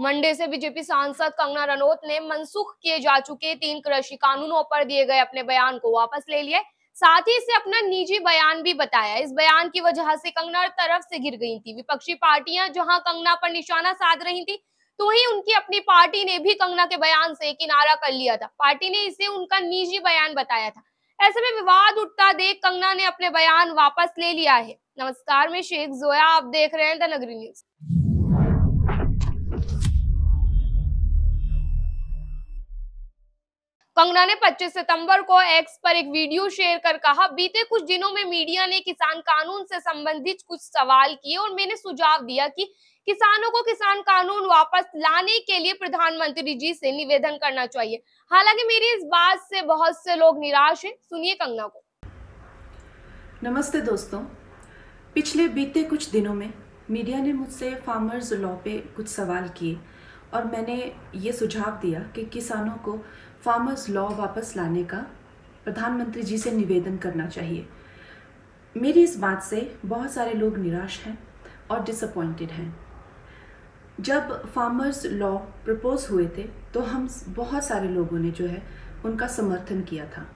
Monday से BJP सांसद कंगना रनौत ने मनसुख किए जा चुके तीन कृषि कानूनों पर दिए गए अपने बयान को वापस ले लिए साथ ही इसे अपना निजी बयान भी बताया इस बयान की वजह से कंगना तरफ से गिर गई थी विपक्षी पार्टियां जहां कंगना पर निशाना साध रही थी तो ही उनकी अपनी पार्टी ने भी कंगना के बयान से किनारा कर लिया था पार्टी ने इसे उनका निजी बयान बताया था ऐसे में विवाद उठता देख कंगना ने अपने बयान वापस ले लिया है नमस्कार मैं शेख जोया आप देख रहे हैं द नगरी न्यूज कंगना ने 25 सितंबर को एक्स पर एक वीडियो शेयर कर कहा बीते कुछ दिनों में मीडिया ने किसान कानून से संबंधित कुछ सवाल किए और मैंने सुझाव दिया कि किसानों को किसान कानून वापस लाने के लिए प्रधानमंत्री जी से निवेदन करना चाहिए हालांकि मेरी इस बात से बहुत से लोग निराश हैं सुनिए कंगना को नमस्ते दोस्तों पिछले बीते कुछ दिनों में मीडिया ने मुझसे फार्मर्स लॉ पे कुछ सवाल किए और मैंने ये सुझाव दिया कि किसानों को फार्मर्स लॉ वापस लाने का प्रधानमंत्री जी से निवेदन करना चाहिए मेरी इस बात से बहुत सारे लोग निराश हैं और डिसअपॉइंटेड हैं जब फार्मर्स लॉ प्रपोज हुए थे तो हम बहुत सारे लोगों ने जो है उनका समर्थन किया था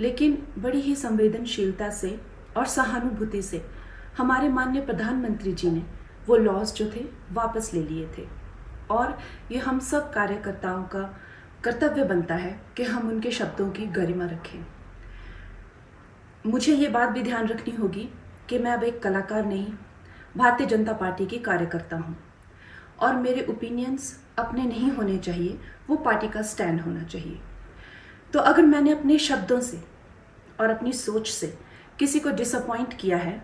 लेकिन बड़ी ही संवेदनशीलता से और सहानुभूति से हमारे माननीय प्रधानमंत्री जी ने वो लॉज जो थे वापस ले लिए थे और ये हम सब कार्यकर्ताओं का कर्तव्य बनता है कि हम उनके शब्दों की गरिमा रखें मुझे ये बात भी ध्यान रखनी होगी कि मैं अब एक कलाकार नहीं भारतीय जनता पार्टी की कार्यकर्ता हूँ और मेरे ओपिनियंस अपने नहीं होने चाहिए वो पार्टी का स्टैंड होना चाहिए तो अगर मैंने अपने शब्दों से और अपनी सोच से किसी को डिसअपॉइंट किया है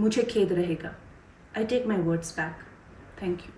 मुझे खेद रहेगा I take my words back thank you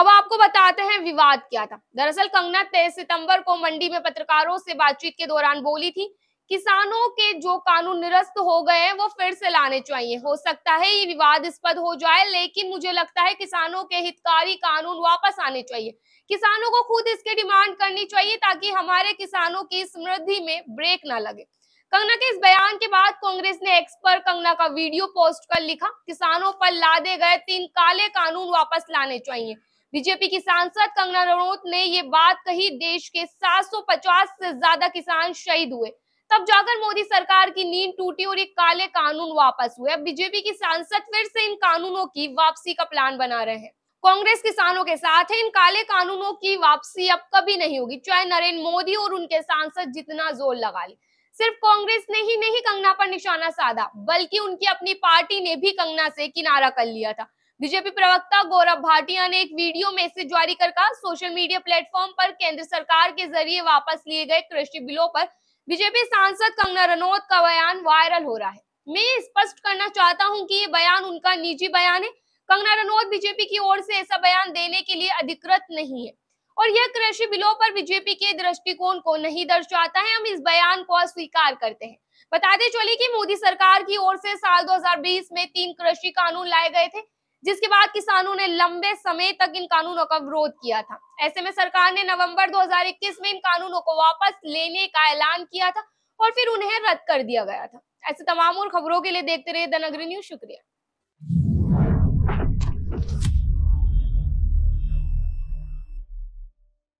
अब आपको बताते हैं विवाद क्या था दरअसल कंगना तेईस सितंबर को मंडी में पत्रकारों से बातचीत के दौरान बोली थी किसानों के जो कानून निरस्त हो गए हैं वो फिर से लाने चाहिए हो सकता है ये विवादास्पद हो जाए लेकिन मुझे लगता है किसानों के हितकारी कानून वापस आने चाहिए किसानों को खुद इसके डिमांड करनी चाहिए ताकि हमारे किसानों की समृद्धि में ब्रेक ना लगे कंगना के इस बयान ऐलान के बाद कांग्रेस ने एक्स पर कंगना का वीडियो पोस्ट कर लिखा किसानों पर लादे गए तीन काले कानून वापस लाने चाहिए बीजेपी की सांसद कंगना रनौत ने ये बात कही देश के 750 से ज्यादा किसान शहीद हुए तब जाकर मोदी सरकार की नींद टूटी और ये काले कानून वापस हुए अब बीजेपी की सांसद फिर से इन कानूनों की वापसी का प्लान बना रहे हैं कांग्रेस किसानों के साथ है इन काले कानूनों की वापसी अब कभी नहीं होगी चाहे नरेंद्र मोदी और उनके सांसद जितना जोर लगा ले सिर्फ कांग्रेस ने ही नहीं कंगना पर निशाना साधा बल्कि उनकी अपनी पार्टी ने भी कंगना से किनारा कर लिया था बीजेपी प्रवक्ता गौरव भाटिया ने एक वीडियो मैसेज जारी कर कहा सोशल मीडिया प्लेटफॉर्म पर केंद्र सरकार के जरिए वापस लिए गए कृषि बिलों पर बीजेपी सांसद कंगना रनौत का बयान वायरल हो रहा है मैं ये स्पष्ट करना चाहता हूँ कि ये बयान उनका निजी बयान है कंगना रनौत बीजेपी की ओर से ऐसा बयान देने के लिए अधिकृत नहीं है और यह कृषि बिलों पर बीजेपी के दृष्टिकोण को नहीं दर्शाता है हम इस बयान को अस्वीकार करते हैं बताते चले कि मोदी सरकार की ओर से साल 2020 में तीन कृषि कानून लाए गए थे जिसके बाद किसानों ने लंबे समय तक इन कानूनों का विरोध किया था ऐसे में सरकार ने नवंबर 2021 में इन कानूनों को वापस लेने का ऐलान किया था और फिर उन्हें रद्द कर दिया गया था ऐसे तमाम और खबरों के लिए देखते रहे दनगरी न्यूज शुक्रिया